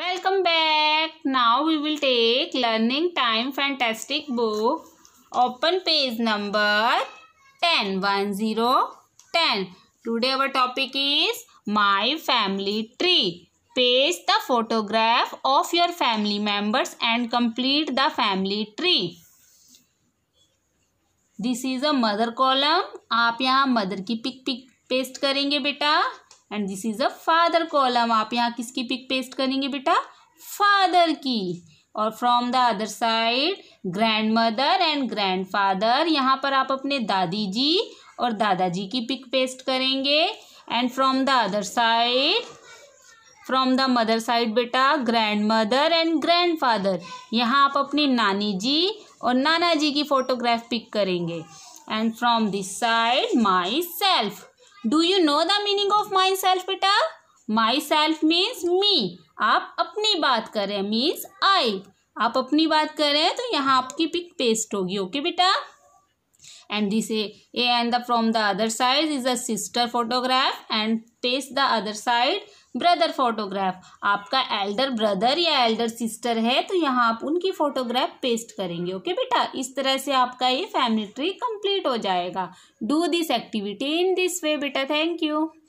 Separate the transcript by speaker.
Speaker 1: welcome back now we will take learning time fantastic book open page number ten one zero ten today our topic is my family tree page the photograph of your family members and complete the family tree this is a mother column आप यहाँ mother की pic pic paste करेंगे बेटा and this is a father column आप यहाँ किसकी pick paste करेंगे बेटा फादर की और from the other side grandmother and grandfather यहाँ पर आप अपने दादी जी और दादाजी की पिक पेस्ट करेंगे and from the other side from the mother side बेटा grandmother and grandfather यहाँ आप अपनी नानी जी और नाना जी की फ़ोटोग्राफ पिक करेंगे and from this side myself do you know the meaning of myself बेटा माई सेल्फ मीन्स मी आप अपनी बात कर रहे हैं मीन्स आई आप अपनी बात कर रहे हैं तो यहाँ आपकी पिक पेस्ट होगी ओके बेटा and this a, a and the from the other side is a sister photograph and face the other side brother photograph आपका एल्डर ब्रदर या एल्डर सिस्टर है तो यहाँ आप उनकी फोटोग्राफ पेस्ट करेंगे ओके बेटा इस तरह से आपका ये फैमिली ट्री कंप्लीट हो जाएगा do this activity in this way बेटा थैंक यू